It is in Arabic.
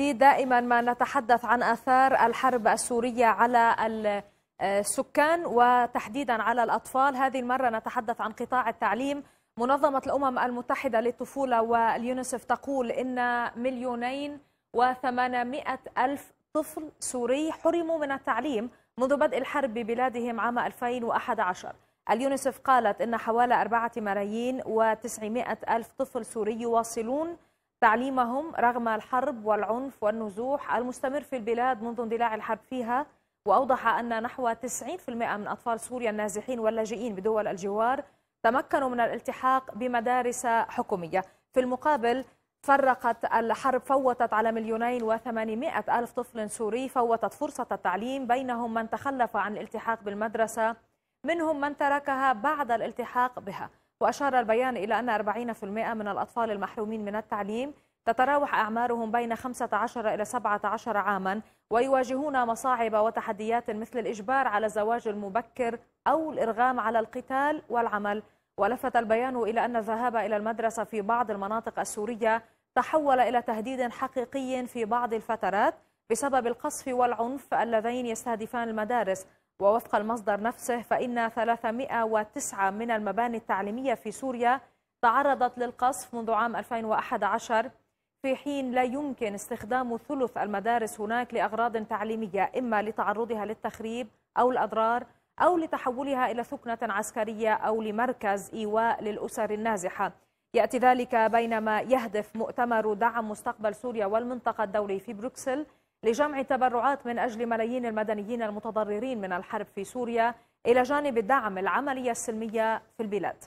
دائما ما نتحدث عن اثار الحرب السوريه على السكان وتحديدا على الاطفال، هذه المره نتحدث عن قطاع التعليم، منظمه الامم المتحده للطفوله واليونيسف تقول ان مليونين و800 ألف طفل سوري حرموا من التعليم منذ بدء الحرب ببلادهم عام 2011 اليونيسف قالت أن حوالي 4 ملايين و900 ألف طفل سوري يواصلون تعليمهم رغم الحرب والعنف والنزوح المستمر في البلاد منذ اندلاع الحرب فيها وأوضح أن نحو 90% من أطفال سوريا النازحين واللاجئين بدول الجوار تمكنوا من الالتحاق بمدارس حكومية في المقابل فرقت الحرب فوتت على مليونين وثمانمائة ألف طفل سوري فوتت فرصة التعليم بينهم من تخلف عن الالتحاق بالمدرسة منهم من تركها بعد الالتحاق بها وأشار البيان إلى أن 40% من الأطفال المحرومين من التعليم تتراوح أعمارهم بين 15 إلى 17 عاما ويواجهون مصاعب وتحديات مثل الإجبار على الزواج المبكر أو الإرغام على القتال والعمل ولفت البيان إلى أن الذهاب إلى المدرسة في بعض المناطق السورية تحول إلى تهديد حقيقي في بعض الفترات بسبب القصف والعنف اللذين يستهدفان المدارس ووفق المصدر نفسه فإن 309 من المباني التعليمية في سوريا تعرضت للقصف منذ عام 2011 في حين لا يمكن استخدام ثلث المدارس هناك لأغراض تعليمية إما لتعرضها للتخريب أو الأضرار أو لتحولها إلى ثكنة عسكرية أو لمركز إيواء للأسر النازحة يأتي ذلك بينما يهدف مؤتمر دعم مستقبل سوريا والمنطقة الدولي في بروكسل لجمع تبرعات من أجل ملايين المدنيين المتضررين من الحرب في سوريا إلى جانب دعم العملية السلمية في البلاد